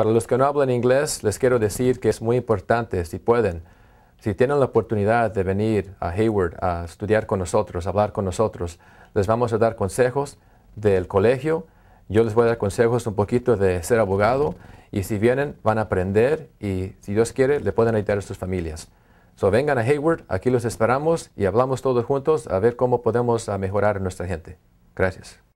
Para los que no hablan inglés, les quiero decir que es muy importante, si pueden, si tienen la oportunidad de venir a Hayward a estudiar con nosotros, hablar con nosotros, les vamos a dar consejos del colegio. Yo les voy a dar consejos un poquito de ser abogado y si vienen van a aprender y si Dios quiere le pueden ayudar a sus familias. So vengan a Hayward, aquí los esperamos y hablamos todos juntos a ver cómo podemos mejorar a nuestra gente. Gracias.